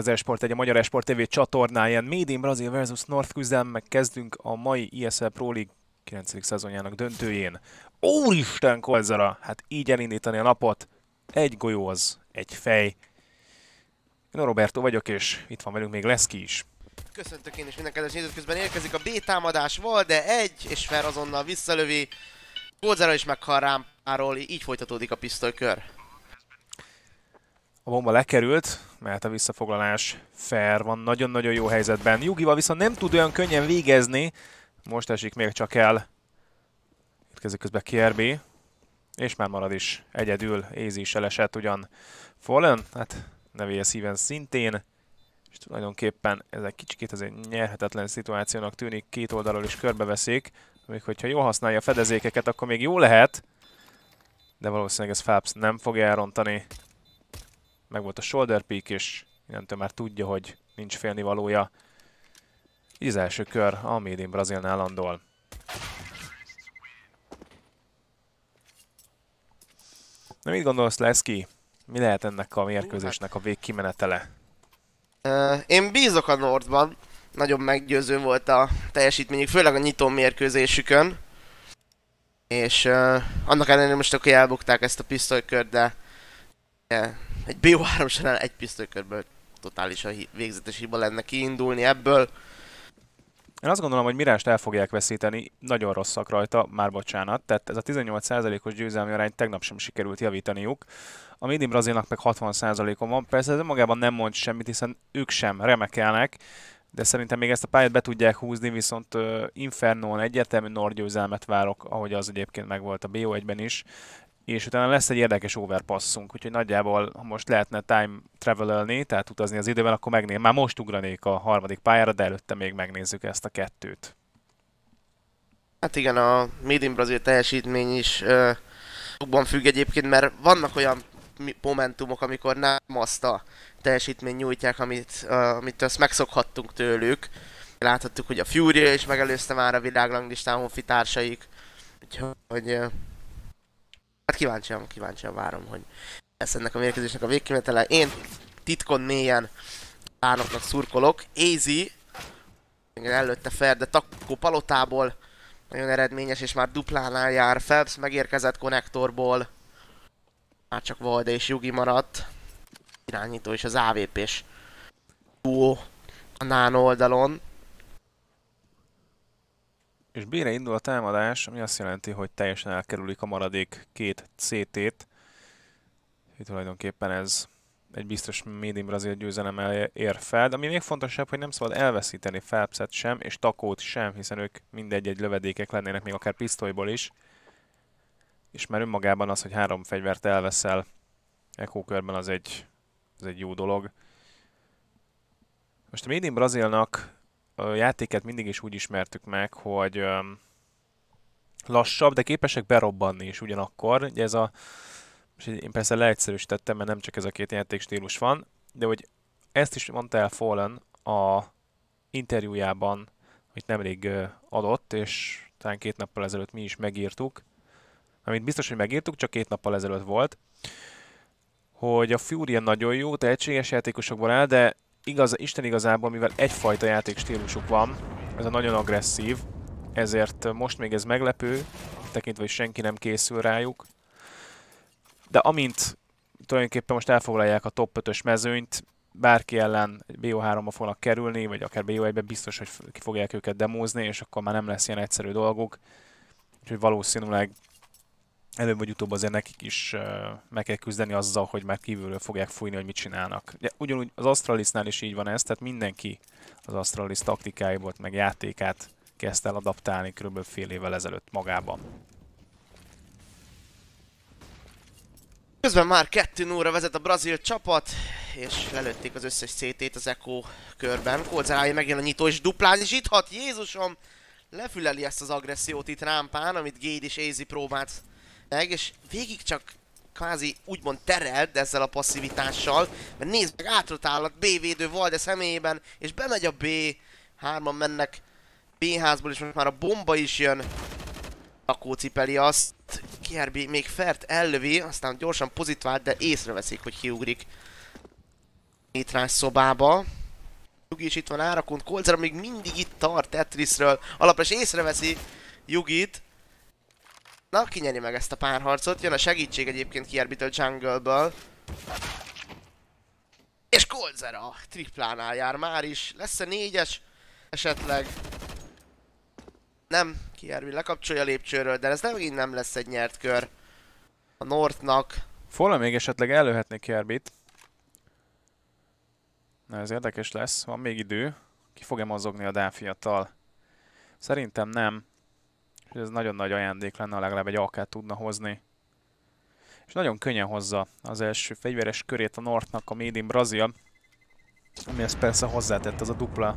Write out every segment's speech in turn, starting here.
az Esport egy a Magyar Esport TV csatornáján. Made in Brazil versus North meg kezdünk a mai ISL Pro League 9. szezonjának döntőjén. Úristen, Kolzara! Hát így elindítani a napot. Egy golyó az, egy fej. Én Roberto vagyok, és itt van velünk még Leszki is. Köszöntök én is minden kedves nézőt, közben érkezik a B támadás, de egy, és fel azonnal visszalövi. Kolzara is meghal rám, Áról így folytatódik a pisztolykör. A bomba lekerült, mert a visszafoglalás fair van, nagyon-nagyon jó helyzetben. Jugival viszont nem tud olyan könnyen végezni, most esik még csak el. kezdik közben KRB, és már marad is egyedül, Ézi is elesett ugyan Fallen, hát nevéje szíven szintén, és tulajdonképpen ez egy kicsit azért nyerhetetlen szituációnak tűnik, két oldalról is körbeveszik, még hogyha jól használja a fedezékeket, akkor még jó lehet, de valószínűleg ez Phelps nem fog elrontani meg volt a shoulder peak, és innentől már tudja, hogy nincs félnivalója. Így az első kör a Made in Brazilnál landol. Na mit gondolsz, Leszki? Mi lehet ennek a mérkőzésnek a végkimenetele? én bízok a Nordban. Nagyon meggyőző volt a teljesítményük, főleg a nyitó mérkőzésükön. És uh, annak ellenére most akkor elbukták ezt a pisztolykört, de yeah egy BO3 során egy pisztőkörből totálisan végzetes hiba lenne kiindulni ebből. Én azt gondolom, hogy Mirást el fogják veszíteni, nagyon rosszak rajta, már bocsánat, tehát ez a 18%-os győzelmi arány tegnap sem sikerült javítaniuk. A Midi Brazilnak meg 60%-on van, persze ez magában nem mond semmit, hiszen ők sem remekelnek, de szerintem még ezt a pályát be tudják húzni, viszont uh, Inferno-n egyértelmű Nord győzelmet várok, ahogy az egyébként megvolt a BO1-ben is és utána lesz egy érdekes overpasszunk, úgyhogy nagyjából ha most lehetne time travel-elni, tehát utazni az időben, akkor megnézem. Már most ugranék a harmadik pályára, de előtte még megnézzük ezt a kettőt. Hát igen, a Made in Brazil teljesítmény is uh, jobban függ egyébként, mert vannak olyan momentumok, amikor nem azt a teljesítményt nyújtják, amit, uh, amit azt megszokhattunk tőlük. Láthattuk, hogy a Fury is megelőzte már a világranglistán honfitársaik, úgyhogy uh, Hát kíváncsian, kíváncsian várom, hogy lesz ennek a mérkőzésnek a végkimetele. Én titkon mélyen Árnoknak szurkolok. Ézi előtte fel, de Takko palotából nagyon eredményes, és már duplánál jár. Phelps megérkezett konnektorból. Már csak Valde és Jugi maradt. Irányító és az AVP-s duó a nán oldalon és bére indul a támadás, ami azt jelenti, hogy teljesen elkerülik a maradék két CT-t. Itt tulajdonképpen ez egy biztos médium brazil győzelem ér fel, de ami még fontosabb, hogy nem szabad elveszíteni felpszet sem, és Takót sem, hiszen ők mindegy egy lövedékek lennének, még akár pisztolyból is. És már önmagában az, hogy három fegyvert elveszel körben az egy, az egy jó dolog. Most a Made in Brazilnak a játéket mindig is úgy ismertük meg, hogy lassabb, de képesek berobbanni is ugyanakkor. Ugye ez a, és én persze leegyszerűsítettem, mert nem csak ez a két játékstílus van, de hogy ezt is mondta el Fallen a interjújában, amit nemrég adott, és talán két nappal ezelőtt mi is megírtuk, amit biztos, hogy megírtuk, csak két nappal ezelőtt volt, hogy a Fury nagyon jó, tehetséges játékosokból áll, de igaz, Isten igazából, mivel egyfajta stílusuk van, ez a nagyon agresszív, ezért most még ez meglepő, tekintve, hogy senki nem készül rájuk. De amint tulajdonképpen most elfoglalják a top 5-ös mezőnyt, bárki ellen BO3-ba fognak kerülni, vagy akár BO1-be biztos, hogy ki fogják őket demózni, és akkor már nem lesz ilyen egyszerű dolguk. Úgyhogy valószínűleg előbb vagy utóbb azért nekik is meg kell küzdeni azzal, hogy már kívülről fogják fújni, hogy mit csinálnak. De ugyanúgy az Astralisnál is így van ez, tehát mindenki az Astralis taktikáiból, meg játékát kezdte el adaptálni kb. fél évvel ezelőtt magában. Közben már 2 óra vezet a brazil csapat, és lelőtték az összes CT-t az Echo körben. Kolzerálja megjön a nyitó, és duplán is itthat, Jézusom! Lefüleli ezt az agressziót itt rámpán, amit Gade és Easy próbált meg, és végig csak kvázi úgymond tereld ezzel a passzivitással, mert nézd meg, átrotálat B védő Valde személyében, és bemegy a B, hárman mennek B házból, és most már a bomba is jön. Akó cipeli azt, Kierbi még Fert ellövi, aztán gyorsan pozitvált, de észreveszik, hogy kiugrik Nitrás szobába. Jugi is itt van árakon, Kolzer még mindig itt tart Tetrisről, alapos észreveszi Jugit, Na, kinyeri meg ezt a párharcot. Jön a segítség egyébként Kierbitől jungle-ből. És Kolzera triplánál jár már is. Lesz-e négyes? Esetleg. Nem, Kierbi lekapcsolja a lépcsőről, de ez nem megint nem lesz egy nyert kör. A Northnak. Fola még esetleg előhetné Kierbit. Na ez érdekes lesz, van még idő. Ki fog-e mozogni a fiatal? Szerintem nem. Ez nagyon nagy ajándék lenne, ha legalább egy AK tudna hozni. És nagyon könnyen hozza az első fegyveres körét a Northnak a Made in Brazil. ezt persze hozzátett az a dupla.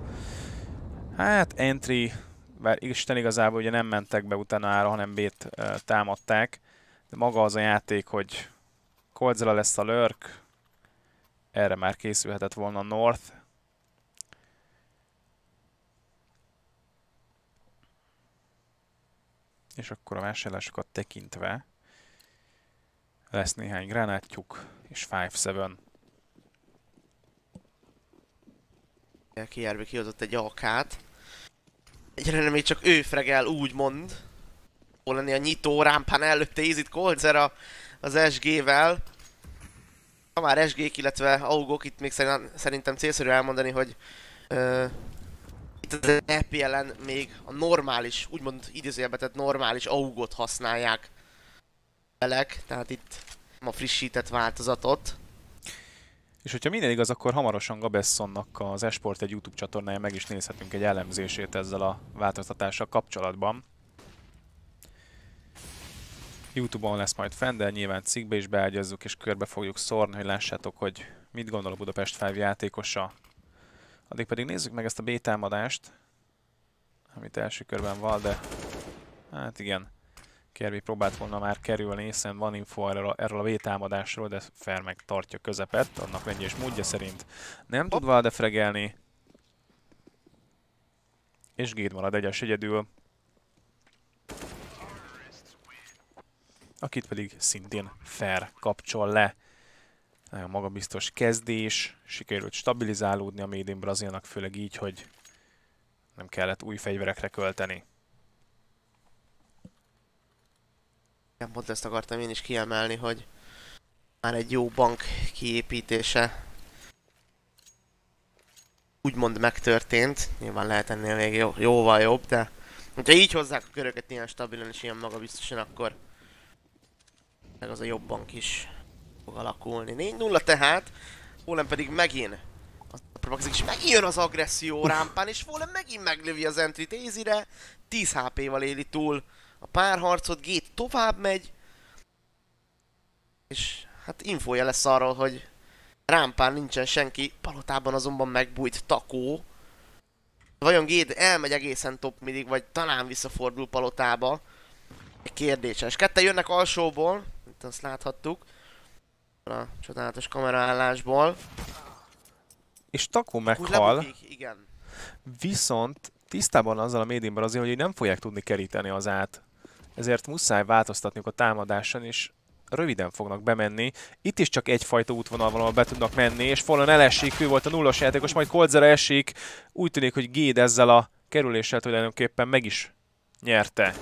Hát, entry, bár Isten igazából ugye nem mentek be utána ára, hanem B-t támadták. De maga az a játék, hogy Coldzella lesz a lörk, erre már készülhetett volna North, és akkor a vásárlásokat tekintve lesz néhány gránátjuk, és 5-7. Kijárvi kihozott egy AK-t. Egyelőre még csak ő fregel, úgymond. Hol lenni a nyitó rámpán előtte Izit Kolzer a, az SG-vel. Ha már SG-k, illetve augok, itt még szerintem célszerű elmondani, hogy itt az EPL-en még a normális, úgymond idézőjelben, tehát normális augot használják belek, tehát itt a frissített változatot. És hogyha minden igaz, akkor hamarosan Gabessonnak az Esport egy YouTube csatornája meg is nézhetünk egy elemzését ezzel a változtatással kapcsolatban. Youtube-on lesz majd fenn, de nyilván cikkbe is beágyazzuk és körbe fogjuk szórni, hogy lássátok, hogy mit gondol a Budapest 5 játékosa Addig pedig nézzük meg ezt a B támadást, amit első körben van, de hát igen, Kirby próbált volna már kerülni, hiszen van info erről, erről a vétámadásról, de meg tartja közepet, annak rendje és módja szerint nem tud valde fregelni, És Géd marad egyes egyedül. Akit pedig szintén fel kapcsol le. Nagyon magabiztos kezdés, sikerült stabilizálódni a Made in Brazilnak, főleg így, hogy nem kellett új fegyverekre költeni. Igen, pont ezt akartam én is kiemelni, hogy már egy jó bank kiépítése úgymond megtörtént. Nyilván lehet ennél még jó, jóval jobb, de ha így hozzák a köröket ilyen stabilan és ilyen magabiztosan, akkor meg az a jobb bank is fog alakulni. 4-0 tehát, Fólem pedig megint próbálkozik, és megjön az agresszió rámpán, és Fólem megint meglövi az entry tézire, 10 HP-val éli túl a párharcot, Gét tovább megy, és hát infója lesz arról, hogy rámpán nincsen senki, palotában azonban megbújt takó. Vajon Géd elmegy egészen top midig, vagy talán visszafordul palotába? egy Kérdéses. Kette jönnek alsóból, itt azt láthattuk. A csodálatos kameraállásból. És Takó meghal. igen. Viszont tisztában azzal a médiumban azért, hogy nem fogják tudni keríteni az át. Ezért muszáj változtatniuk a támadáson, is. röviden fognak bemenni. Itt is csak egyfajta ahol be tudnak menni, és Fallen elesik, ő volt a nullas játékos, majd Koldzera esik. Úgy tűnik, hogy Géd ezzel a kerüléssel tulajdonképpen meg is nyerte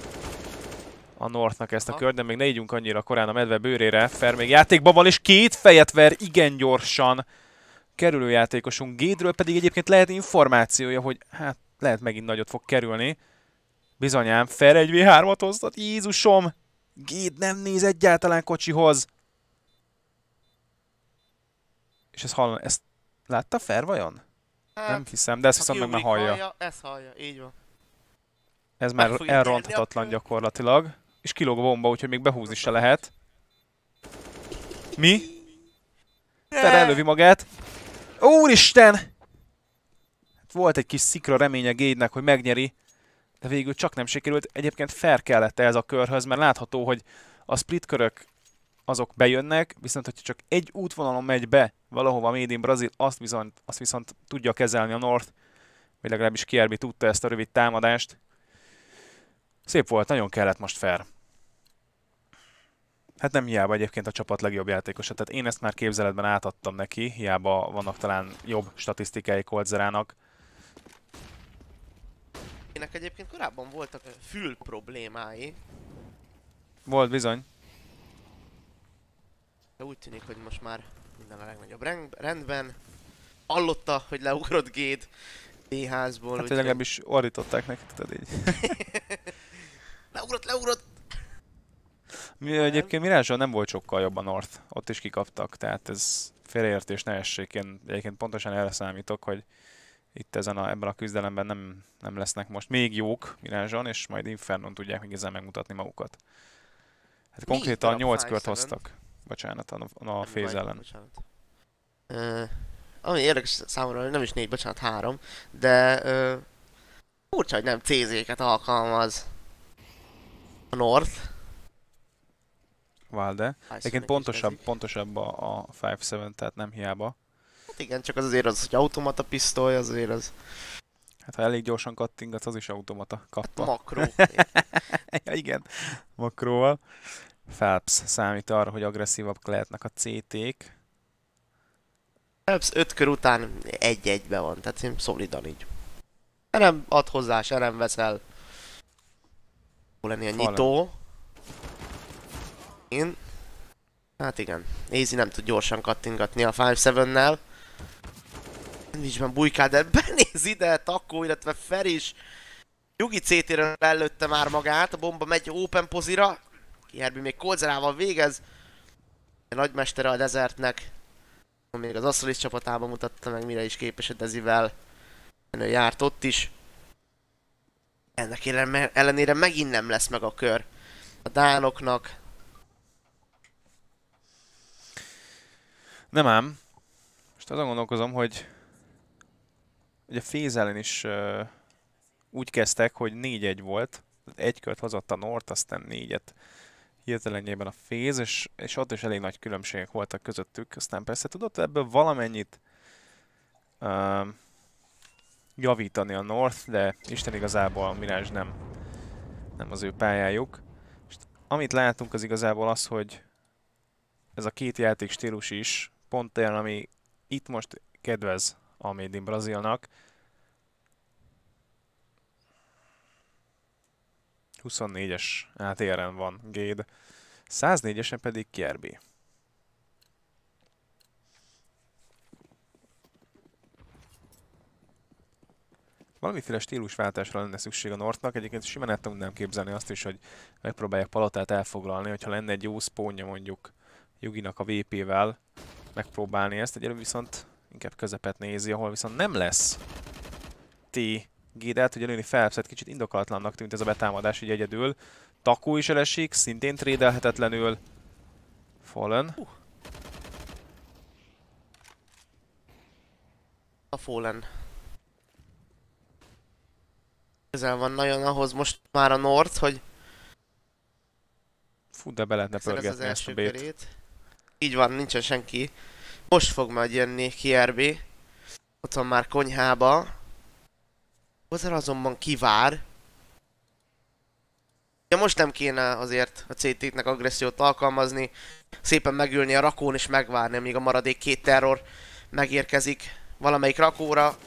a Northnak ezt a kör, de még ne ígyunk annyira korán a medve bőrére. Fer még játékban van, és két fejet ver igen gyorsan kerülőjátékosunk. Gédről pedig egyébként lehet információja, hogy hát lehet megint nagyot fog kerülni. Bizonyám, Fer egy V3-at hoztat, Jézusom! Géd nem néz egyáltalán kocsihoz. És ezt hallom, ezt látta Fer vajon? Hát, nem hiszem, de ezt viszont meg már hallja. hallja. Ez hallja, így van. Ez már elronthatatlan gyakorlatilag és kilóg a bomba, úgyhogy még behúzni se lehet. Mi? Ter elővi magát. Úristen! Hát volt egy kis szikra reménye Gédnek, hogy megnyeri, de végül csak nem sikerült. Egyébként fair kellett ez a körhöz, mert látható, hogy a split körök azok bejönnek, viszont hogyha csak egy útvonalon megy be valahova Made in Brazil, azt viszont, azt viszont tudja kezelni a North, vagy legalábbis Kierby tudta ezt a rövid támadást. Szép volt, nagyon kellett most fair. Hát nem hiába egyébként a csapat legjobb játékosa, tehát én ezt már képzeletben átadtam neki, hiába vannak talán jobb statisztikai Koldzerának. Ének egyébként korábban voltak fül problémái. Volt bizony. De úgy tűnik, hogy most már minden a legnagyobb rendben. Hallotta, hogy leugrott Géd B-házból. Hát, hogy legalábbis ordították neki, tudod így. Leugrott, leugrott! Mi, egyébként Mirázsal nem volt sokkal jobb a North, ott is kikaptak, tehát ez félreértés ne essék. Én egyébként pontosan erre számítok, hogy itt ezen a, ebben a küzdelemben nem, nem lesznek most még jók Mirázson, és majd Infernon tudják igazán megmutatni magukat. Hát konkrétan 8 kört hoztak. Bocsánat, a, a, a ellen. Uh, ami érdekes számomra, nem is négy, bocsánat, három, de uh, furcsa, hogy nem CZ-ket alkalmaz. A North. Valde. Egyébként pontosabb, pontosabb a, a 5-7, tehát nem hiába. Hát igen, csak az azért az, hogy automata pisztoly, azért az... Hát ha elég gyorsan kattingatsz, az is automata kappa. Hát makró. ja, igen, makróval. Phelps számít arra, hogy agresszívabbak lehetnek a CT-k. Phelps 5 kör után egy-egybe van, tehát szolidan így. Nem ad hozzá, se nem veszel lenni a nyitó. Én. Hát igen, Easy nem tud gyorsan kattingatni a 5-7-nel. Nincsben bujkál, de benéz ide Takó, illetve Fer is. Jugi CT-re előtte már magát, a bomba megy open pozira. Kiherbi még Kolzerával végez. A nagymestere a Desertnek. Még az Asszolis csapatában mutatta meg, mire is képes a Dezivel. Ő járt ott is. Ennek ellenére megint nem lesz meg a kör a dánoknak. Nem ám. Most azon gondolkozom, hogy ugye a Féz ellen is uh, úgy kezdtek, hogy 4-1 volt. Egy kört hozott a Nort, aztán 4-et hirtelenjében a Féz, és, és ott is elég nagy különbségek voltak közöttük. Aztán persze tudott ebből valamennyit uh, javítani a North, de Isten igazából a Mirage nem, nem az ő pályájuk. És amit látunk az igazából az, hogy ez a két játék stílus is pont olyan, ami itt most kedvez a Made in Brazilnak. 24-es atr van Gade, 104-esen pedig Kierby. valamiféle stílusváltásra lenne szükség a Nortnak. Egyébként simán el tudnám képzelni azt is, hogy megpróbálják palotát elfoglalni, hogyha lenne egy jó spónja mondjuk Juginak a VP-vel megpróbálni ezt. Egyelőbb viszont inkább közepet nézi, ahol viszont nem lesz T Gédelt, hogy előni felszett kicsit indokatlannak tűnt ez a betámadás így egyedül. Takó is elesik, szintén trédelhetetlenül. Fallen. A Fallen közel van nagyon ahhoz most már a North, hogy... Fú, de be lehetne pörgetni az ezt a bét. Így van, nincsen senki. Most fog majd jönni KRB. Ott van már konyhába. Hozzá azonban kivár. Ja, most nem kéne azért a CT-nek agressziót alkalmazni. Szépen megülni a rakón és megvárni, amíg a maradék két terror megérkezik valamelyik rakóra.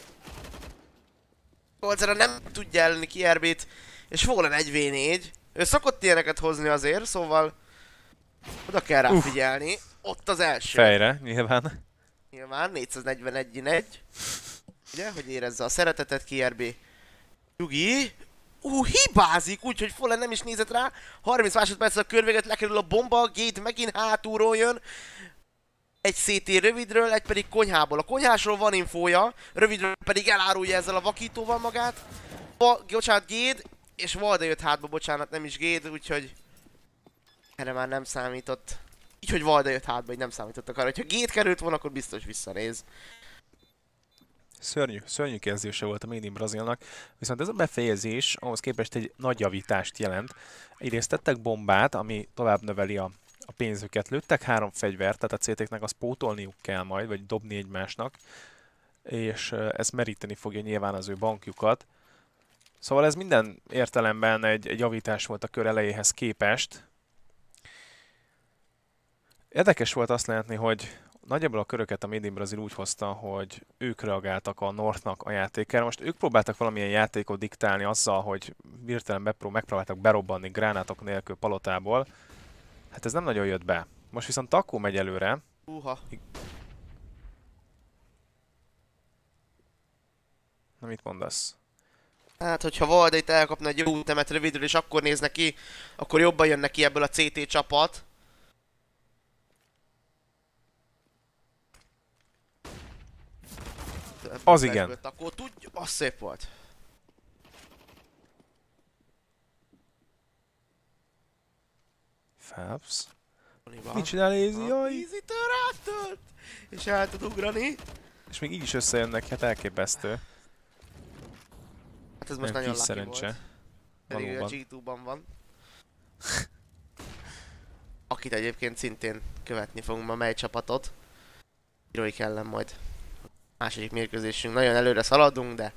Polcera nem tudja elni Kierbit, és Fallen 1v4. Ő szokott ilyeneket hozni azért, szóval oda kell rá Uf. figyelni. Ott az első. Fejre, nyilván. Nyilván, 441 1 Ugye, hogy érezze a szeretetet Kierbi. Yugi, ú, uh, hibázik, úgyhogy Fallen nem is nézett rá. 30 másodperc a körvéget, lekerül a bomba, a gate megint hátulról jön egy CT rövidről, egy pedig konyhából. A konyhásról van infója, rövidről pedig elárulja ezzel a vakítóval magát. Va, bocsánat, Géd, és Valde jött hátba, bocsánat, nem is Géd, úgyhogy erre már nem számított. Így, hogy Valde jött hátba, így nem számítottak arra. Ha Géd került volna, akkor biztos visszanéz. Szörnyű, szörnyű kezdése volt a Made in Brazilnak, viszont ez a befejezés ahhoz képest egy nagy javítást jelent. Egyrészt tettek bombát, ami tovább növeli a a pénzüket. Lőttek három fegyvert, tehát a CT-knek azt pótolniuk kell majd, vagy dobni egymásnak, és ez meríteni fogja nyilván az ő bankjukat. Szóval ez minden értelemben egy, egy javítás volt a kör elejéhez képest. Érdekes volt azt látni, hogy nagyjából a köröket a Made in Brazil úgy hozta, hogy ők reagáltak a Northnak a játékára. Most ők próbáltak valamilyen játékot diktálni azzal, hogy hirtelen megpróbáltak berobbanni gránátok nélkül palotából, Hát ez nem nagyon jött be. Most viszont Takó megy előre. Uha. Na mit mondasz? Hát, hogyha Valde itt elkapna egy jó ütemet rövidről, és akkor néz neki, akkor jobban jön neki ebből a CT csapat. Az igen. Takó tudja, az szép volt. Phelps. Mit csinál Ézi? Jaj! Ízitől És el tud ugrani. És még így is összejönnek, hát elképesztő. Hát ez most nagyon lucky szerencse. volt. Pedig a G2-ban van. Akit egyébként szintén követni fogunk ma, mely csapatot. Íróik ellen majd. Második mérkőzésünk. Nagyon előre szaladunk, de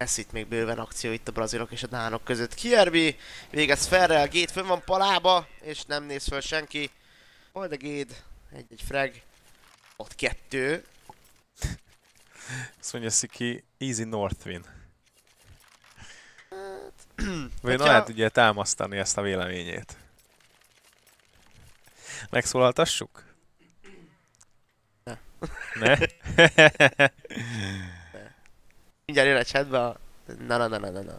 lesz itt még bőven akció itt a brazilok és a dánok között. Kierbi végez Ferrel, Gét fönn van palába, és nem néz föl senki. Majd a Géd, egy-egy frag, ott kettő. Azt mondja Sziki, easy north win. Hát, Vagy na lehet ugye támasztani ezt a véleményét. Megszólaltassuk? Ne. ne? Mindjárt jön a chatbe a... Na na na na na na.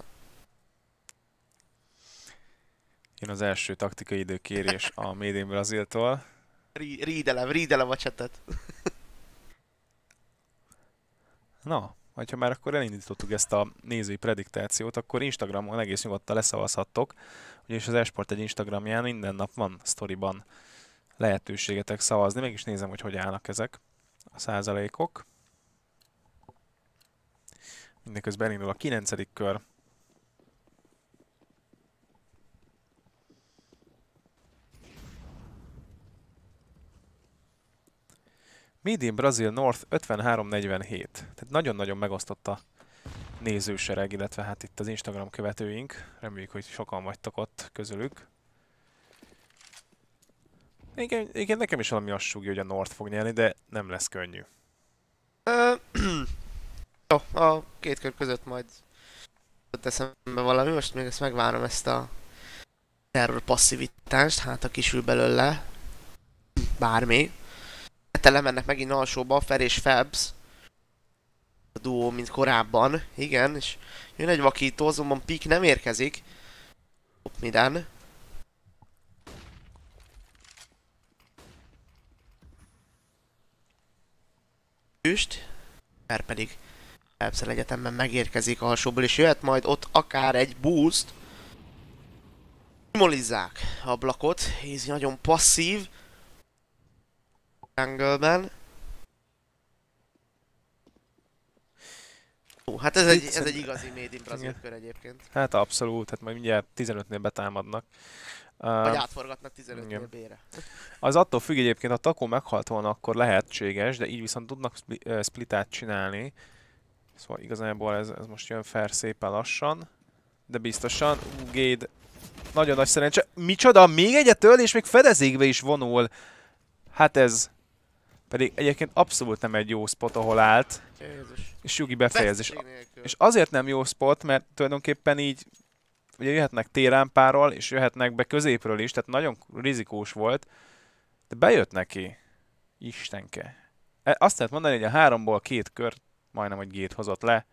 Jön az első taktikai időkérés a Made in Brazil-tól. Rídelem, rídelem a chatet. Na, ha már akkor elindítottuk ezt a nézői prediktációt, akkor Instagramon egész nyugodtan leszavazhattok, ugyanis az Esport egy Instagramján minden nap van sztoriban lehetőségetek szavazni, mégis nézem, hogy hogy állnak ezek a százalékok. Mindeközben elindul a 9. kör. Made Brazil North 53-47. Tehát nagyon-nagyon megosztotta nézősereg, illetve hát itt az Instagram követőink. Reméljük, hogy sokan vagytok ott közülük. Igen, igen nekem is valami azt súgja, hogy a North fog nyerni, de nem lesz könnyű. Jó, a két kör között majd eszembe valami, most még ezt megvárom ezt a terror passzivitást, hát a kisül belőle bármi. Hát tele lemennek megint alsóba, Fer és Febs, a duó, mint korábban, igen, és jön egy vakító, azonban Pik nem érkezik. Hopp, minden. Üst, Fer pedig Epszel Egyetemben megérkezik a alsóból, és jöhet majd ott akár egy boost. Simolizzák a blakot, Easy nagyon passzív. Angle-ben. Ó, hát ez egy, ez egy igazi Made in Brazil kör egyébként. Hát abszolút, hát majd mindjárt 15-nél betámadnak. Vagy átforgatnak 15 bére. Az attól függ egyébként, ha Takó meghalt volna, akkor lehetséges, de így viszont tudnak split- splitát csinálni. Szóval igazából ez, ez most jön fel szépen lassan, de biztosan. Gade. nagyon nagy szerencse. Micsoda, még egyetől, és még fedezékbe is vonul. Hát ez pedig egyébként abszolút nem egy jó spot, ahol állt. Jézus. És Yugi befejezés. És azért nem jó spot, mert tulajdonképpen így ugye jöhetnek térámpáról, és jöhetnek be középről is, tehát nagyon rizikós volt, de bejött neki. Istenke. E, azt lehet mondani, hogy a háromból két kört majdnem, egy gét hozott le.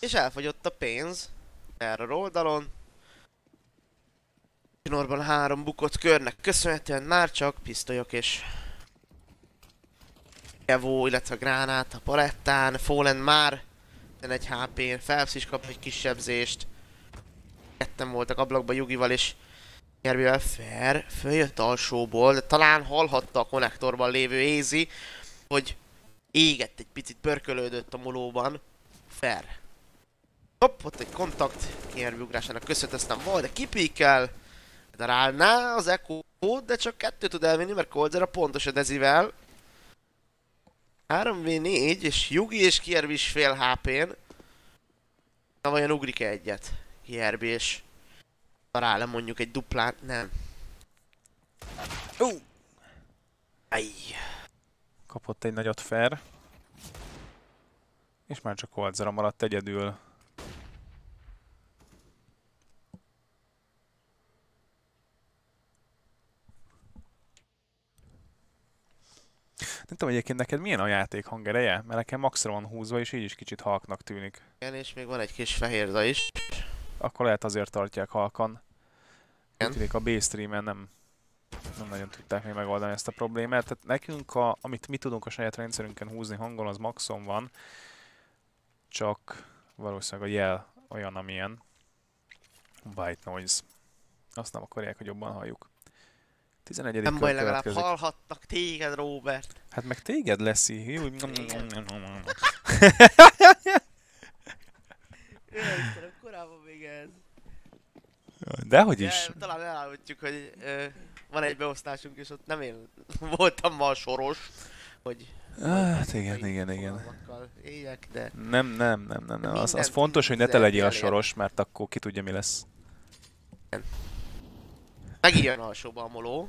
És elfogyott a pénz erről oldalon. Norban három bukott körnek köszönhetően már csak pisztolyok és Kevó, illetve a gránát a palettán, Fallen már De egy HP-n, Felsz is kap egy kisebbzést. Ketten voltak ablakba Jugival és Gerbivel fair, följött alsóból, de talán hallhatta a konnektorban lévő Ézi, hogy égett egy picit, pörkölődött a molóban. Fair. Hopp, ott egy kontakt, Gerbi ugrásának köszönheteztem volt, de kipíkel. De rálná az Echo, de csak kettő tud elvinni, mert Colzer a pontos a Dezivel. 3v4, és Yugi és Kierbi is fél HP-n. Na vajon ugrik -e egyet? Kierbi és rá le mondjuk egy duplát, nem. Uh! Ajj! Kapott egy nagyot Fer. És már csak Holzera maradt egyedül. Nem tudom egyébként neked milyen a játék hangereje, mert nekem maxra van húzva és így is kicsit halknak tűnik. Igen, és még van egy kis fehérda is akkor lehet azért tartják halkan. Tűnik a B-streamen nem, nem nagyon tudták még megoldani ezt a problémát. Tehát nekünk, a, amit mi tudunk a saját rendszerünkön húzni hangon, az maxon van. Csak valószínűleg a jel olyan, amilyen. White noise. Azt nem akarják, hogy jobban halljuk. 11. Nem baj, legalább hallhatnak téged, Robert. Hát meg téged leszi. Úgy... korábban még ez. Dehogy is. De, talán elállítjuk, hogy ö, van egy beosztásunk, és ott nem én voltam ma a soros, hogy... Hát igen, igen, igen. Éjek, de... Nem, nem, nem, nem, nem. Az, az fontos, hogy ne te legyél a soros, mert akkor ki tudja, mi lesz. Megijön alsóba a moló.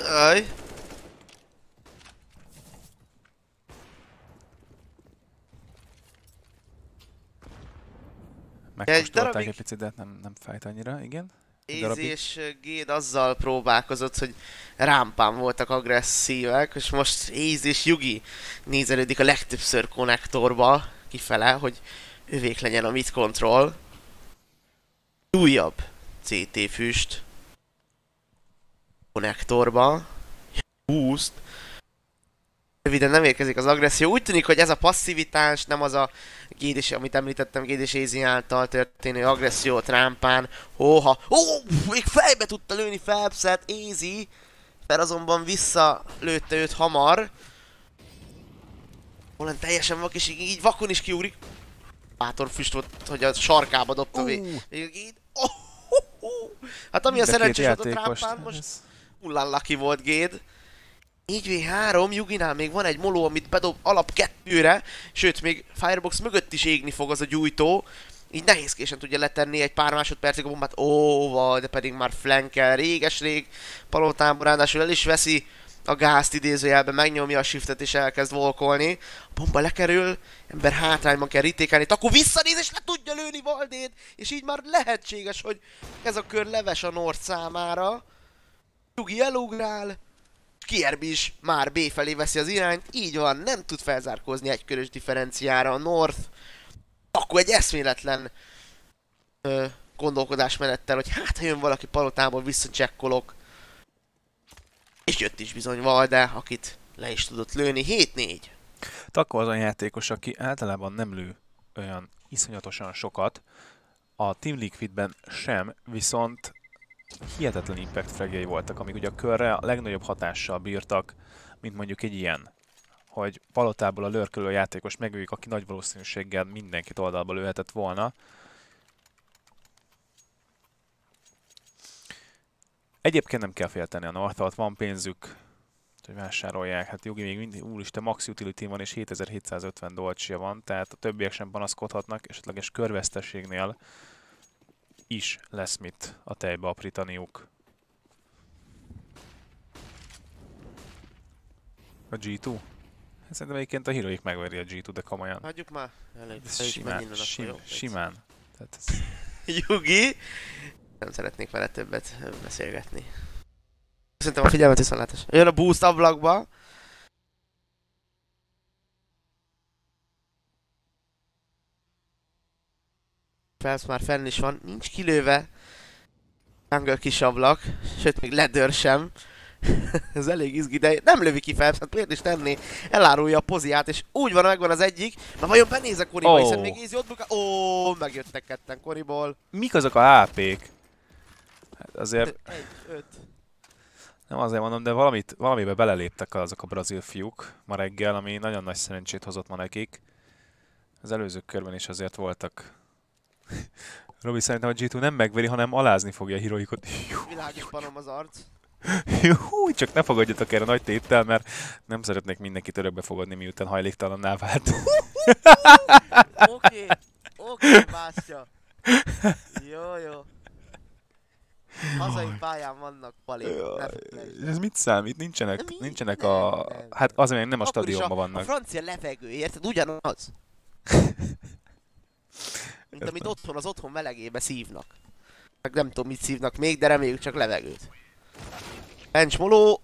Aj. Megkóstolták darabig... egy picit, de hát nem, nem fájt annyira, igen. darabig... és Géd azzal próbálkozott, hogy rámpán voltak agresszívek, és most Ézi és Yugi nézelődik a legtöbbször konnektorba kifele, hogy ővék legyen a mit control. Újabb CT füst konnektorba. Boost röviden nem érkezik az agresszió. Úgy tűnik, hogy ez a passzivitás nem az a gédés, amit említettem, gédés Ézi által történő agresszió trámpán. Hóha, ó, még fejbe tudta lőni Phelpset, Ézi, mert azonban visszalőtte őt hamar. Holland teljesen vak, és így vakon is kiugrik. Bátor füst volt, hogy a sarkába dobta uh. végig. Oh, Hát ami a szerencsés volt a trámpán? most hullán laki volt Géd. 4v3, Yuginál még van egy moló, amit bedob alap kettőre, sőt, még Firebox mögött is égni fog az a gyújtó, így nehézkésen tudja letenni egy pár másodpercig a bombát, óva, de pedig már flankel, réges-rég palotámban, ráadásul el is veszi a gázt idézőjelben, megnyomja a shiftet és elkezd volkolni. A bomba lekerül, ember hátrányban kell ritékelni, akkor visszanéz és le tudja lőni Valdét, és így már lehetséges, hogy ez a kör leves a Nord számára. Yugi elugrál, Kierb is már B felé veszi az irányt, így van, nem tud felzárkózni egy körös differenciára a North. Akkor egy eszméletlen ö, gondolkodásmenettel, hogy hát ha jön valaki palotából, visszacsekkolok. És jött is bizony Valde, akit le is tudott lőni, 7-4. Takó az a játékos, aki általában nem lő olyan iszonyatosan sokat, a Team Liquidben sem, viszont hihetetlen impact fragjai voltak, amik ugye a körre a legnagyobb hatással bírtak, mint mondjuk egy ilyen hogy palotából a lörkölő játékos megöljük, aki nagy valószínűséggel mindenkit oldalba lőhetett volna. Egyébként nem kell félteni a north van pénzük, hogy vásárolják. Hát Jogi még mindig, úristen, max utility van és 7750 dolcsia van, tehát a többiek sem panaszkodhatnak, esetleges körveszteségnél is lesz mit a tejbe aprítaniuk. A G2? Hát szerintem egyébként a híróik megveri a G2, de komolyan. Hagyjuk már, elég. Ez simán, simán, simán. Tehát ez... Yugi! Nem szeretnék vele többet beszélgetni. Szerintem a figyelmet, viszontlátás. Jön a boost ablakba. Felsz már fenn is van, nincs kilőve. Jungle kis ablak, sőt még ledör sem. ez elég izgi, de nem lövi ki Felsz, hát miért is tenni, elárulja a poziát, és úgy van, megvan az egyik, na vajon benéz a Koriba, oh. hiszen még ízi ott buka... Ó, oh, megjöttek ketten Koriból. Mik azok a HP-k? Hát azért... Egy, öt. Nem azért mondom, de valamit, valamibe beleléptek azok a brazil fiúk ma reggel, ami nagyon nagy szerencsét hozott ma nekik. Az előző körben is azért voltak Robi szerintem a G2 nem megveri, hanem alázni fogja a heroikot. Világos panom az arc. Hú, csak ne fogadjatok erre nagy téttel, mert nem szeretnék mindenkit örökbe fogadni, miután hajléktalanná vált. Oké, oké, bástya. Jó, jó. Hazai pályán vannak palék. Ez mit számít? Nincsenek, mi? nincsenek hát nem, a... Nem. Hát az, amelyek nem a stadionban vannak. a francia levegő, érted? Ugyanaz mint amit otthon az otthon melegébe szívnak. Meg nem tudom mit szívnak még, de reméljük csak levegőt. Bencs moló.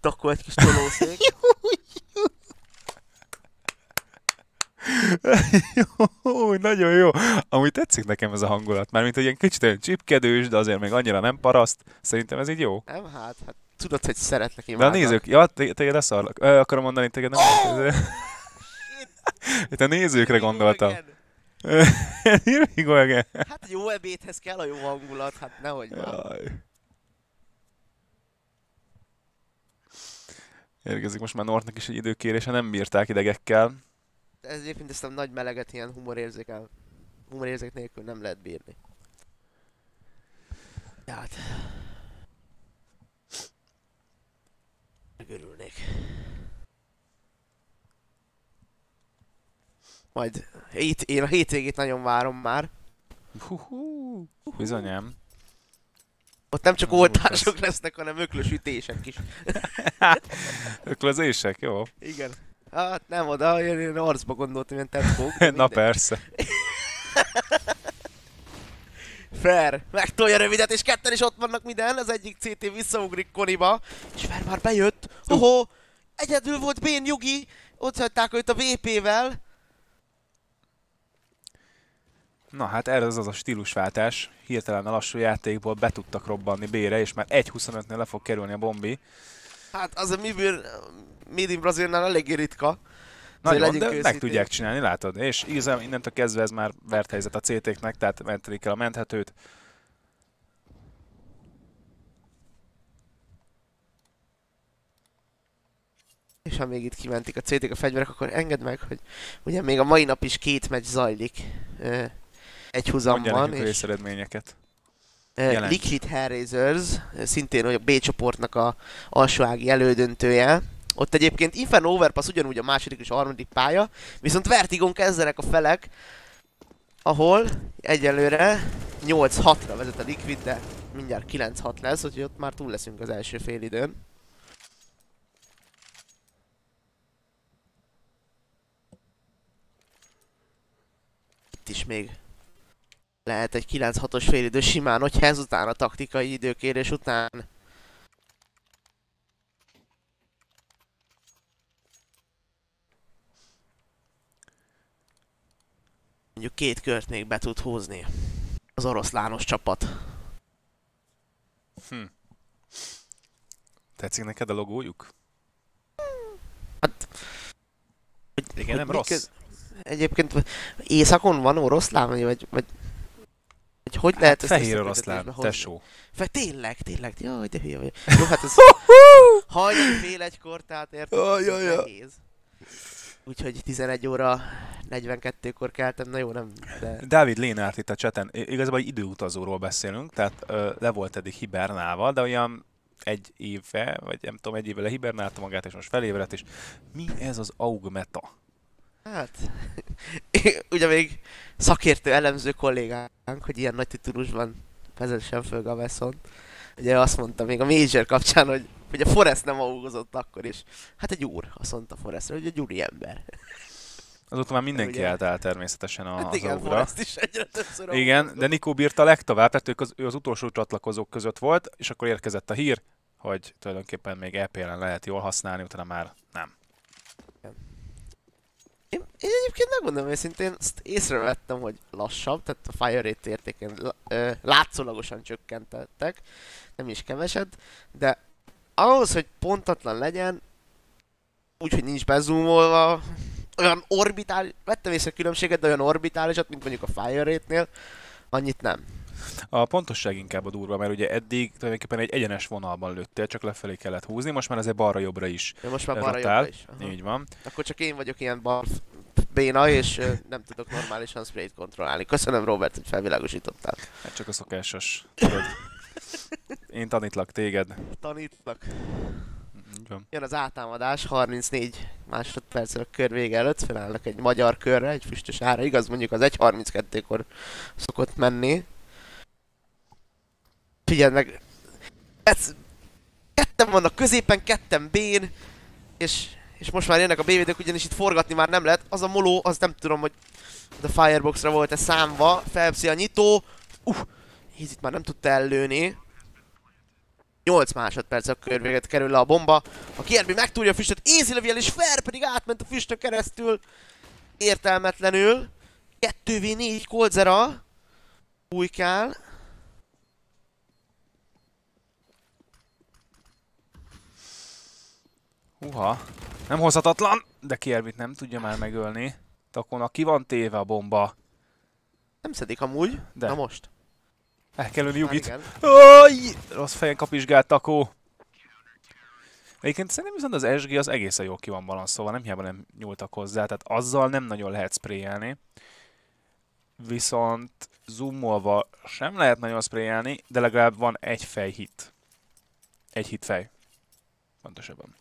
Takó egy kis tolószék. jó, nagyon jó. Amúgy tetszik nekem ez a hangulat, mármint hogy ilyen kicsit olyan csipkedős, de azért még annyira nem paraszt. Szerintem ez így jó. Nem, hát, hát tudod, hogy szeretlek én. De a nézők, ja, téged leszarlak. Ö, akarom mondani, téged nem. Oh, Itt a nézőkre gondoltam. Hát jó ebédhez kell a jó hangulat, hát nehogy már. Jaj. Érkezik most már Nortnak is egy időkérése, nem bírták idegekkel. ez egyébként ezt a nagy meleget ilyen humorérzékel, humorérzék nélkül nem lehet bírni. Hát... Örülnék. Majd hét, én a hétvégét nagyon várom már. Hú, bizonyám. Ott nem csak oltások lesznek, hanem öklös ütések is. Hát, Öklözések, jó. Igen. Hát nem oda, én, én arcba gondoltam, ilyen tempók. Na persze. Fer, megtolja rövidet, és ketten is ott vannak minden, az egyik CT visszaugrik Koniba, és Fer már bejött. Hoho, egyedül volt Bén Yugi, ott hagyták őt a VP-vel. Na hát erre az az a stílusváltás, hirtelen a lassú játékból be tudtak robbanni bére és már 1.25-nél le fog kerülni a bombi. Hát az a Mibir Made in Brazilnál eléggé ritka. Nagyon, de őszintén. meg tudják csinálni, látod. És igazán innentől kezdve ez már vert helyzet a CT-knek, tehát menteni kell a menthetőt. És ha még itt kimentik a CT-k a fegyverek, akkor engedd meg, hogy ugye még a mai nap is két meccs zajlik egy húzam van és... részeredményeket. Eh, Jelent. Liquid Hellraisers, szintén a B csoportnak a alsóági elődöntője. Ott egyébként Inferno Overpass ugyanúgy a második és a harmadik pálya, viszont Vertigon kezdenek a felek, ahol egyelőre 8-6-ra vezet a Liquid, de mindjárt 9-6 lesz, úgyhogy ott már túl leszünk az első fél időn. Itt is még lehet egy 9-6-os félidő simán, hogyha ezután a taktikai időkérés után mondjuk két kört még be tud húzni az oroszlános csapat. Hm. Tetszik neked a logójuk? Hát... Hogy, Igen, hogy nem rossz. Köz... Egyébként éjszakon van oroszlán, vagy, vagy hogy, hogy lehet hát ezt fehér oroszlán, tesó. Fe, tényleg, tényleg, jaj, de hülye vagyok. Jó, hát ez hajnali fél egykor, tehát érted, oh, nehéz. Úgyhogy 11 óra 42-kor keltem, na jó, nem, de... Dávid Lénárt itt a cseten, igazából egy időutazóról beszélünk, tehát ö, le volt eddig hibernálva, de olyan egy éve, vagy nem tudom, egy éve lehibernálta magát, és most felébredt, és mi ez az augmeta? Hát, ugye még szakértő elemző kollégánk, hogy ilyen nagy titulusban vezessen föl Gavesson, ugye azt mondta még a Major kapcsán, hogy, hogy a Forrest nem augozott akkor is. Hát egy úr, azt mondta Forrestra, hogy egy úri ember. Azóta már mindenki ugye... állt el természetesen a, hát igen, az óra. is egyre többször Igen, de Nikó bírta legtovább, tehát ő az, ő az utolsó csatlakozók között volt, és akkor érkezett a hír, hogy tulajdonképpen még EPL-en lehet jól használni, utána már én egyébként megmondom őszintén, ezt észrevettem, hogy lassabb, tehát a fire rate értékén látszólagosan csökkentettek, nem is keveset, de ahhoz, hogy pontatlan legyen, úgyhogy nincs bezúmolva, olyan orbitális, vettem észre a különbséget, de olyan orbitálisat, mint mondjuk a fire rate-nél, annyit nem. A pontosság inkább a durva, mert ugye eddig tulajdonképpen egy egyenes vonalban lőttél, csak lefelé kellett húzni, most már azért balra-jobbra is. Ja, most már balra-jobbra is. Aha. Így van. Akkor csak én vagyok ilyen bal béna, és nem tudok normálisan sprayt kontrollálni. Köszönöm Robert, hogy felvilágosítottál. Hát csak a szokásos. Én tanítlak téged. Tanítlak. Jön. az átámadás, 34 másodpercre a kör vége előtt felállnak egy magyar körre, egy füstös ára, igaz mondjuk az 1.32-kor szokott menni. Figyeld meg, ez ketten vannak középen, ketten bén, és és most már jönnek a bvd ugyanis itt forgatni már nem lehet. Az a moló, az nem tudom, hogy a Fireboxra volt-e számva. Felpszi a nyitó. Uh, Hízit már nem tudta ellőni. 8 másodperc a körvéget kerül le a bomba. A Kierby megtúrja a füstöt, easy level és Fer pedig átment a füstök keresztül. Értelmetlenül. 2v4 Koldzera. kell. Uha. Nem hozhatatlan, de Kiervit nem tudja már megölni. Takona ki van téve a bomba. Nem szedik amúgy, de. Na most. El kell ölni hát Jugit. Rossz fejen kapizsgált Takó. Egyébként szerintem viszont az SG az egészen jól ki van balanszolva, nem hiába nem nyúltak hozzá, tehát azzal nem nagyon lehet sprayelni. Viszont zoomolva sem lehet nagyon sprayelni, de legalább van egy fej hit. Egy hit fej. Pontosabban.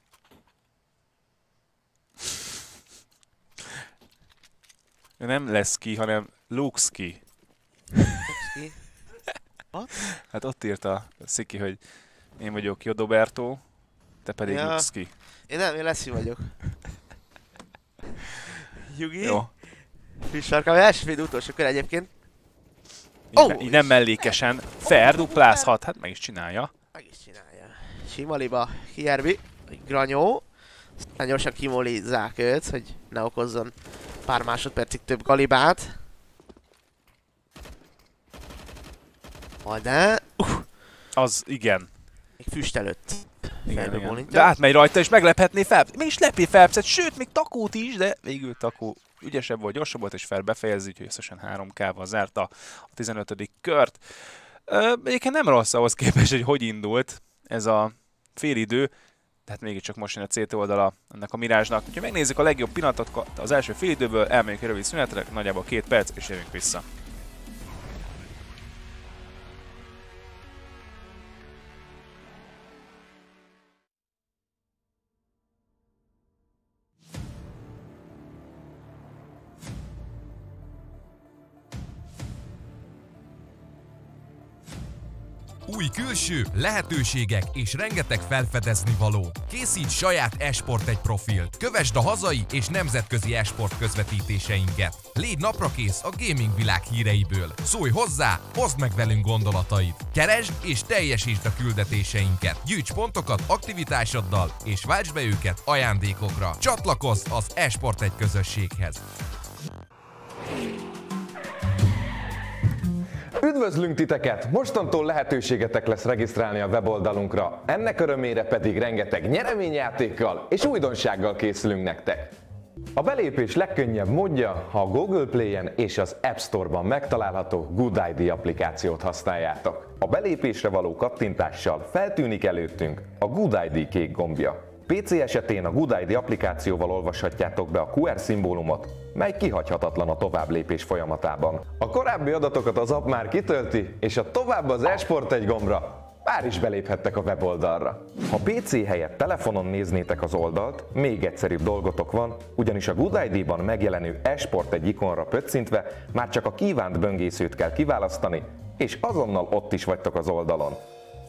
Nem lesz ki, hanem looks ki. hát ott írta Sziki, hogy én vagyok Jodoberto, te pedig ja. ki. Én nem, én Leszi vagyok. Jugi? Jó. első véd utolsó kör egyébként. Így, oh, így nem mellékesen. Ferduplázhat, hát meg is csinálja. Meg is csinálja. Simaliba, Kierbi, Granyó, aztán gyorsan kimolizzák őt, hogy ne okozzon pár másodpercig több galibát. Majd de... Uh. Az igen. Még füst előtt. Igen, igen. De átmegy rajta és meglephetné fel. Meg is lepi Phelpset, sőt még Takót is, de végül Takó ügyesebb volt, gyorsabb volt és fel befejezi, úgyhogy összesen 3K-val zárta a 15. kört. Egyébként nem rossz ahhoz képest, hogy hogy indult ez a félidő hát mégiscsak most jön a CT oldala ennek a Mirázsnak. Úgyhogy megnézzük a legjobb pillanatot az első időből, elmegyünk egy rövid szünetre, nagyjából két perc, és jövünk vissza. külső, lehetőségek és rengeteg felfedezni való. Készíts saját esport egy profilt, kövesd a hazai és nemzetközi esport közvetítéseinket. Légy naprakész a gaming világ híreiből. Szólj hozzá, hozd meg velünk gondolataid. Keresd és teljesítsd a küldetéseinket. Gyűjts pontokat aktivitásoddal és váltsd be őket ajándékokra. Csatlakozz az esport egy közösséghez. Üdvözlünk titeket! Mostantól lehetőségetek lesz regisztrálni a weboldalunkra, ennek örömére pedig rengeteg nyereményjátékkal és újdonsággal készülünk nektek. A belépés legkönnyebb módja, ha a Google Play-en és az App Store-ban megtalálható Good ID applikációt használjátok. A belépésre való kattintással feltűnik előttünk a Good ID kék gombja. PC esetén a Good ID applikációval olvashatjátok be a QR szimbólumot, mely kihagyhatatlan a tovább lépés folyamatában. A korábbi adatokat az app már kitölti, és a tovább az esport egy gombra már is beléphettek a weboldalra. Ha PC helyett telefonon néznétek az oldalt, még egyszerűbb dolgotok van, ugyanis a Good ID-ban megjelenő esport egy ikonra pöccintve már csak a kívánt böngészőt kell kiválasztani, és azonnal ott is vagytok az oldalon.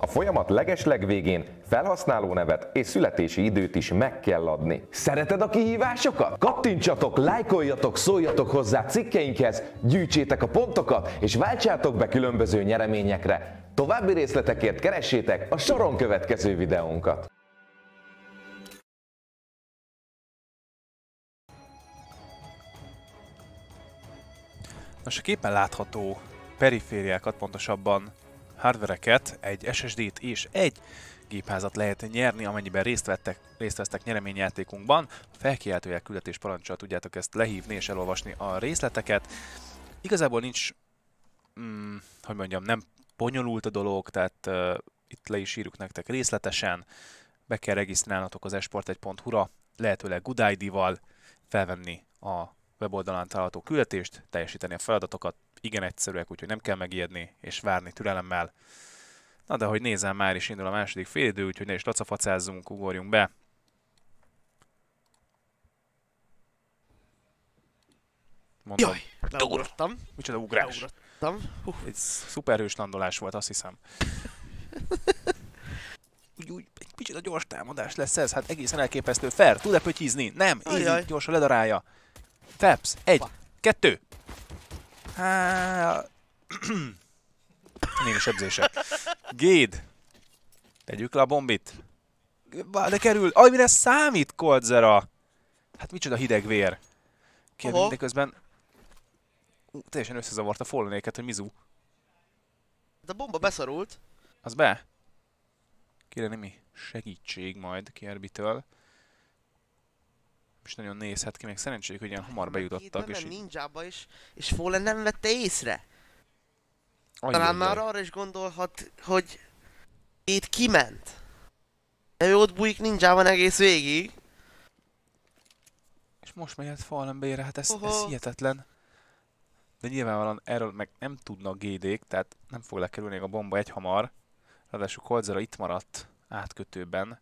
A folyamat legesleg végén felhasználó nevet és születési időt is meg kell adni. Szereted a kihívásokat? Kattintsatok, lájkoljatok, szóljatok hozzá cikkeinkhez, gyűjtsétek a pontokat és váltsátok be különböző nyereményekre. További részletekért keressétek a soron következő videónkat. Most a képen látható perifériákat, pontosabban hardvereket, egy SSD-t és egy gépházat lehet nyerni, amennyiben részt, vettek, részt vesztek nyereményjátékunkban. A felkiáltóják küldetés parancsal tudjátok ezt lehívni és elolvasni a részleteket. Igazából nincs, mm, hogy mondjam, nem bonyolult a dolog, tehát uh, itt le is írjuk nektek részletesen. Be kell regisztrálnatok az esport1.hu-ra, lehetőleg Good ID-val felvenni a weboldalán található küldetést, teljesíteni a feladatokat, igen egyszerűek, úgyhogy nem kell megijedni és várni türelemmel. Na de hogy nézem, már is indul a második félidő, úgyhogy ne is lacafacázzunk, ugorjunk be. Mondom. Jaj, leugrottam. Micsoda ugrás. Leugrottam. Hú. Egy szuperhős landolás volt, azt hiszem. úgy, úgy, egy kicsit a gyors támadás lesz ez, hát egészen elképesztő. Fer, tud-e pötyizni? Nem, Ajaj. így gyorsan ledarálja. Taps, egy, Opa. kettő, Hát... Némi sebzések. Géd! Tegyük le a bombit. De kerül! Aj, mire számít Koldzera! Hát micsoda hideg vér. Kérlek, de közben... Uh, teljesen összezavart a follonéket, hogy Mizu. De hát a bomba beszarult. Az be? Kérem mi segítség majd Kierbitől is nagyon nézhet ki, még szerencsék, hogy ilyen hamar bejutottak. És így... is, és Fallen nem vette észre. Ajj, Talán már arra is gondolhat, hogy itt kiment. De ő ott bujik ninjában egész végig. És most mehet Fallen b hát ez, ez hihetetlen. De nyilvánvalóan erről meg nem tudna a gd tehát nem fog lekerülni a bomba egy hamar. Ráadásul Koldzera itt maradt átkötőben.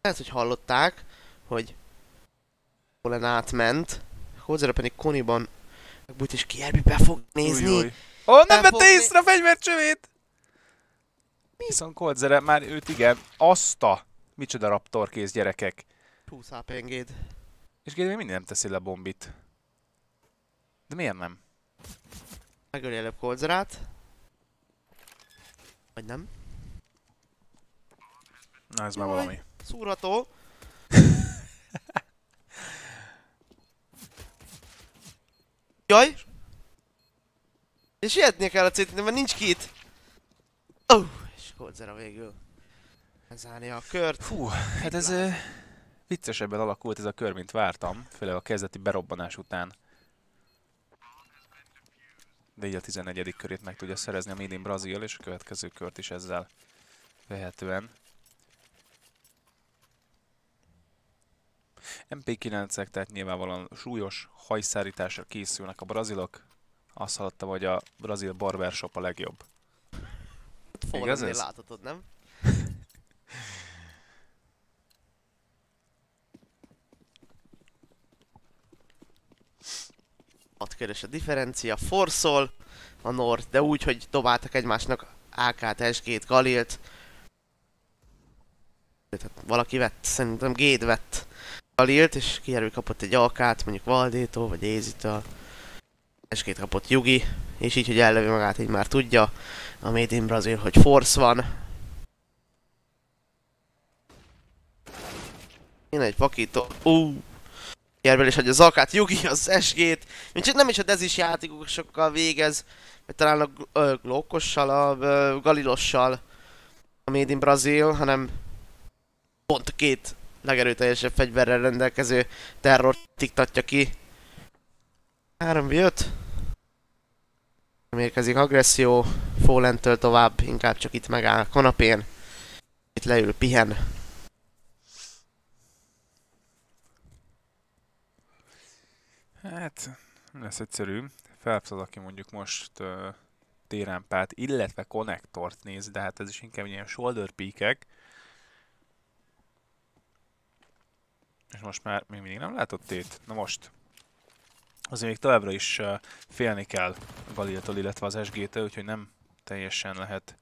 ez hogy hallották hogy Olen átment. Hozzá pedig Koniban megbújt és Kierbi be fog nézni. Ó, oh, nem vette észre a fegyvercsövét! Viszont Koldzere már őt igen, azt a micsoda raptor kész gyerekek. Plusz HP engéd. És Géd még mindig nem teszi le bombit. De miért nem? Megöli előbb Koldzerát. Vagy nem? Na ez Jaj, már valami. Szúrható. Jaj! És sietnie kell a cétni, mert nincs kit! Ó, oh, és a végül. Zárja a kört. Fú, hát ez ö, viccesebben alakult ez a kör, mint vártam, főleg a kezdeti berobbanás után. De így a 14. körét meg tudja szerezni a Made in Brazil, és a következő kört is ezzel vehetően. MP9-ek, tehát nyilvánvalóan súlyos hajszárításra készülnek a brazilok. Azt hallottam, hogy a brazil barbershop a legjobb. Igaz ez? láthatod, nem? keres a differencia, forszol a Nord, de úgy, hogy dobáltak egymásnak AK-t, SG-t, Galilt. valaki vett, szerintem Géd vett lilt, és kijelő kapott egy alkát, mondjuk Valdétó, vagy Ézitől. És két kapott Yugi, és így, hogy ellövi magát, így már tudja a Made in Brazil, hogy Force van. Én egy vakító. Ú! Jerbel is hagyja az alkát, Yugi az SG-t. nem is a dezis játékosokkal végez, vagy talán a ö, Glockossal, a Galilossal a Made in Brazil, hanem pont a két legerőteljesebb fegyverrel rendelkező terror tiktatja ki. 3 5 Mérkezik agresszió, fallen tovább, inkább csak itt megáll a kanapén. Itt leül, pihen. Hát, lesz egyszerű. Phelps az, aki mondjuk most uh, térámpát, illetve konnektort néz, de hát ez is inkább ilyen shoulder peak És most már még mindig nem látott tét? Na most. Azért még továbbra is félni kell Galiltól, illetve az SG-től, úgyhogy nem teljesen lehet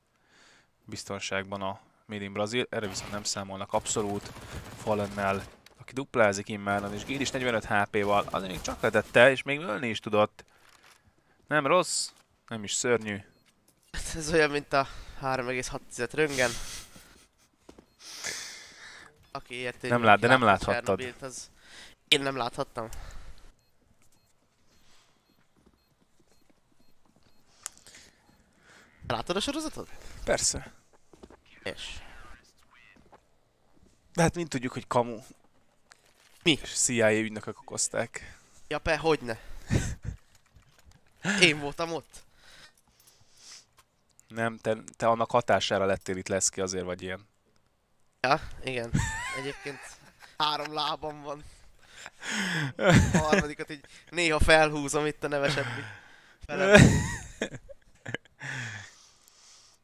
biztonságban a Made in Brazil. Erre viszont nem számolnak abszolút. Fallennel, aki duplázik immáron, és Gil is 45 HP-val, azért még csak letette, és még ölni is tudott. Nem rossz, nem is szörnyű. Hát ez olyan, mint a 3,6 röngen. Aki érti, nem lát, de nem láthattad. Az... Én nem láthattam. Látod a sorozatot? Persze. És? De hát mind tudjuk, hogy kamu. Mi? És CIA ügynökök okozták. Ja, pe, ne. Én voltam ott. Nem, te, te annak hatására lettél itt lesz ki, azért vagy ilyen. Ja, igen. Egyébként három lábam van. A harmadikat így néha felhúzom itt a nevesebb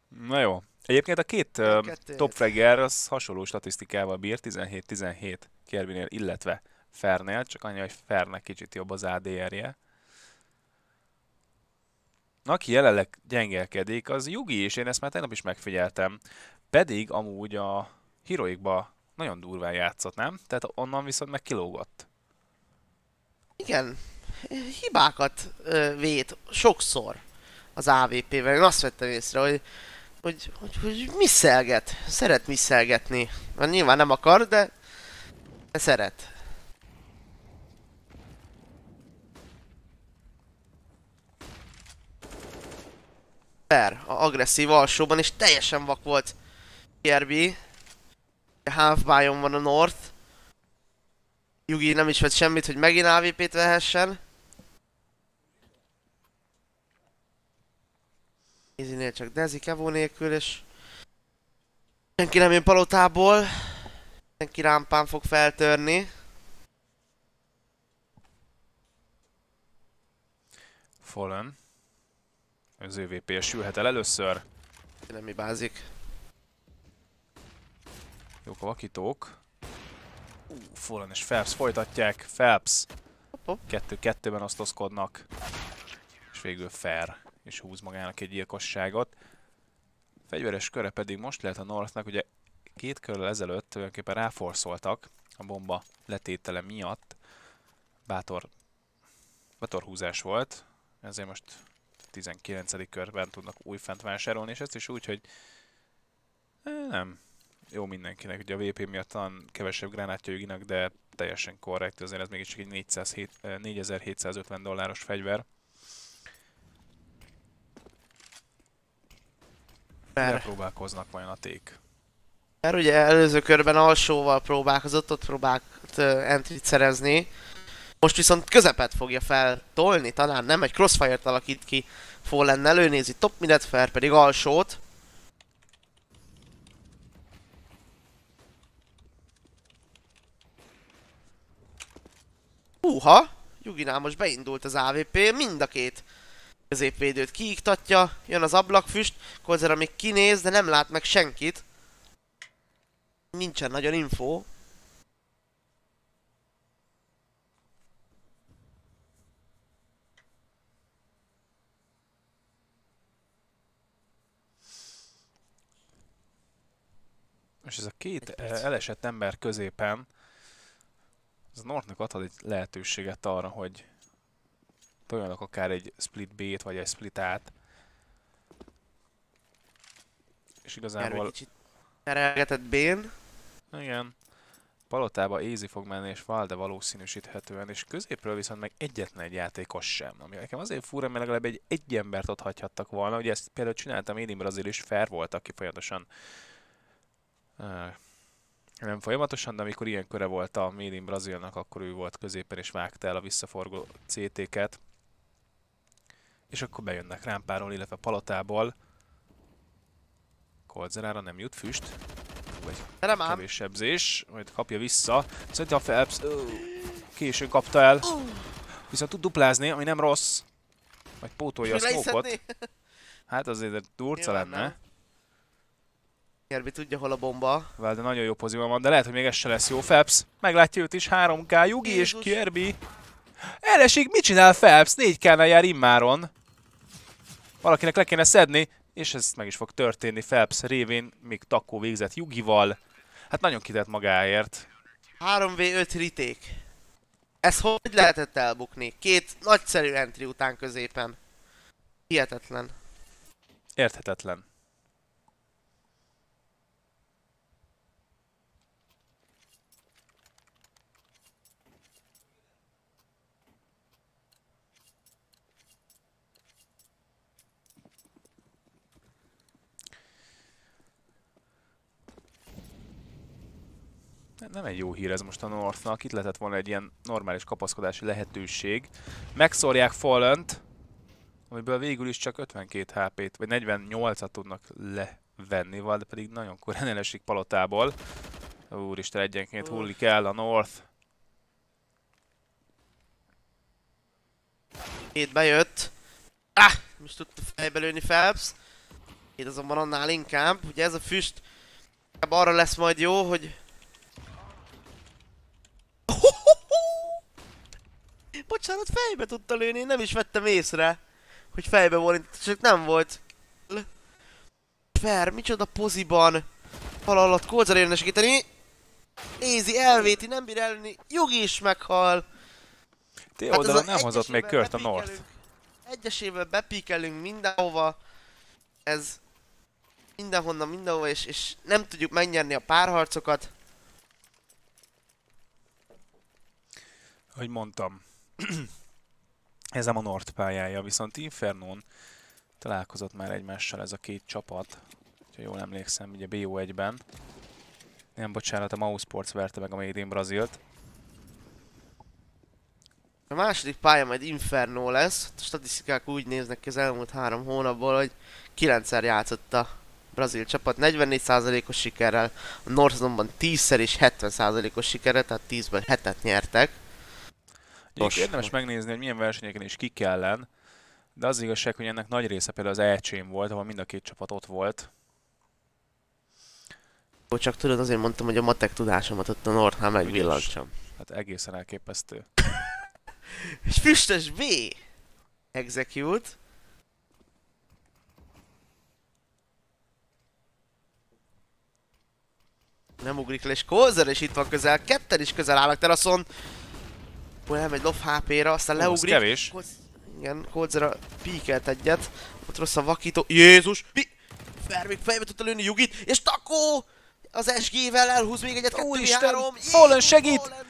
Na jó. Egyébként a két uh, top fragger az hasonló statisztikával bír, 17-17 Kervinél, illetve Fernél, csak annyi, hogy Fernek kicsit jobb az ADR-je. Aki jelenleg gyengelkedik, az Yugi, és én ezt már tegnap is megfigyeltem. Pedig amúgy a Heroic-ba nagyon durván játszott, nem? Tehát onnan viszont meg kilógott. Igen, hibákat vét sokszor az AVP-vel. Én azt vettem észre, hogy, hogy, hogy, hogy misszelget, szeret misszelgetni. Mert nyilván nem akar, de, de szeret. Per, a agresszív alsóban, és teljesen vak volt Kirby half van a North. Yugi nem is vett semmit, hogy megint AVP-t vehessen. Izinél csak Dezi Kevó nélkül, és... Senki nem jön palotából. Senki rámpán fog feltörni. Fallen. Az V.P. sülhet el először. Nem mi bázik. Jók a vakítók. Ú, Fullen és Phelps folytatják. Phelps kettő kettőben osztozkodnak. És végül Fair és húz magának egy gyilkosságot. Fegyveres köre pedig most lehet a Northnak, ugye két körrel ezelőtt tulajdonképpen ráforszoltak a bomba letétele miatt. Bátor, bátor húzás volt, ezért most 19. körben tudnak újfent vásárolni, és ezt is úgy, hogy eh, nem, jó mindenkinek. Ugye a VP miatt talán kevesebb gránátja Yuginak, de teljesen korrekt, azért ez mégiscsak egy 407, 4750 eh, dolláros fegyver. Mert próbálkoznak vajon a ték? Mert ugye előző körben alsóval próbálkozott, ott próbált eh, entrit szerezni. Most viszont közepet fogja feltolni, talán nem, egy crossfire-t alakít ki Fallen előnézi top midet, fel pedig alsót. Húha! Juginál most beindult az AVP, mind a két középvédőt kiiktatja, jön az ablakfüst, Kozer még kinéz, de nem lát meg senkit. Nincsen nagyon info, És ez a két eh, elesett ember középen ez Northnak adhat egy lehetőséget arra, hogy toljanak akár egy split B-t, vagy egy split át. És igazából... Erre B-n. Igen. Palotába Easy fog menni, és Valde valószínűsíthetően, és középről viszont meg egyetlen egy játékos sem. Ami nekem azért fura, mert legalább egy, egy embert ott hagyhattak volna. Ugye ezt például csináltam Édimben Brazil is fair volt, aki folyamatosan uh, nem folyamatosan, de amikor ilyen köre volt a Made in Brazilnak, akkor ő volt középen és vágta el a visszaforgó CT-ket. És akkor bejönnek rámpáról, illetve palotából. Kolzerára nem jut füst. Vagy nem ám. kevés sebzés, majd kapja vissza. Szerintem a Phelps későn kapta el. Viszont tud duplázni, ami nem rossz. Majd pótolja a smoke Hát azért durca lenne. Nem. Nyerbi tudja, hol a bomba. de nagyon jó pozíva van, de lehet, hogy még ez se lesz jó. Phelps meglátja őt is, 3K, Yugi Jézus. és kierbi. Elesik, mit csinál Phelps? 4 k jár immáron. Valakinek le kéne szedni, és ez meg is fog történni Phelps révén, még Takó végzett Yugival. Hát nagyon kitett magáért. 3v5 riték. Ez hogy lehetett elbukni? Két nagyszerű entry után középen. Hihetetlen. Érthetetlen. nem egy jó hír ez most a Northnak. Itt lehetett volna egy ilyen normális kapaszkodási lehetőség. Megszórják Fallent, amiből végül is csak 52 HP-t, vagy 48-at tudnak levenni, de pedig nagyon korán elesik palotából. Úristen, egyenként hullik el a North. Itt bejött. Ah! Most tudta fejbe lőni Phelps. Itt azonban annál inkább. Ugye ez a füst arra lesz majd jó, hogy bocsánat, fejbe tudta lőni, nem is vettem észre, hogy fejbe volt, csak nem volt. Fer, micsoda poziban. hal alatt kódzar érne segíteni. Nézi, elvéti, nem bír elni, jogi is meghal. Té hát oldalon nem hozott még kört a North. Egyesével bepíkelünk mindenhova. Ez mindenhonnan, mindenhova, és, és nem tudjuk megnyerni a párharcokat. Hogy mondtam, ez nem a Nord pályája, viszont Infernón találkozott már egymással ez a két csapat. Ha jól emlékszem, ugye BO1-ben. Nem, bocsánat, a Mausports verte meg a Made in Brazilt. A második pálya majd Inferno lesz. A statisztikák úgy néznek ki az elmúlt három hónapból, hogy 9-szer játszott a brazil csapat 44%-os sikerrel, a North azonban 10-szer és 70%-os sikerrel, tehát 10-ből 7-et nyertek. Nos, érdemes megnézni, hogy milyen versenyeken is kik ellen, de az igazság, hogy ennek nagy része például az elcsém volt, ahol mind a két csapat ott volt. Csak tudod, azért mondtam, hogy a matek tudásomat ott a Northám megvillantsam. Hát egészen elképesztő. És füstös B! Execute. Nem ugrik le, és Kózer is itt van közel, ketten is közel állnak teraszon. Akkor elmegy lov HP-ra, aztán oh, leugrik. Az kevés. Koz... Igen, Kodzera píkelt egyet. Ott rossz a vakító. Jézus! Mi? Fermék fejbe tudta lőni Jugit, és Takó! Az SG-vel elhúz még egyet, kettő, három. Fallen segít! Holland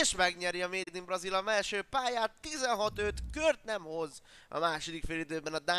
és megnyeri a Made in Brazil a első pályát, 16-5 kört nem hoz a második félidőben a Dán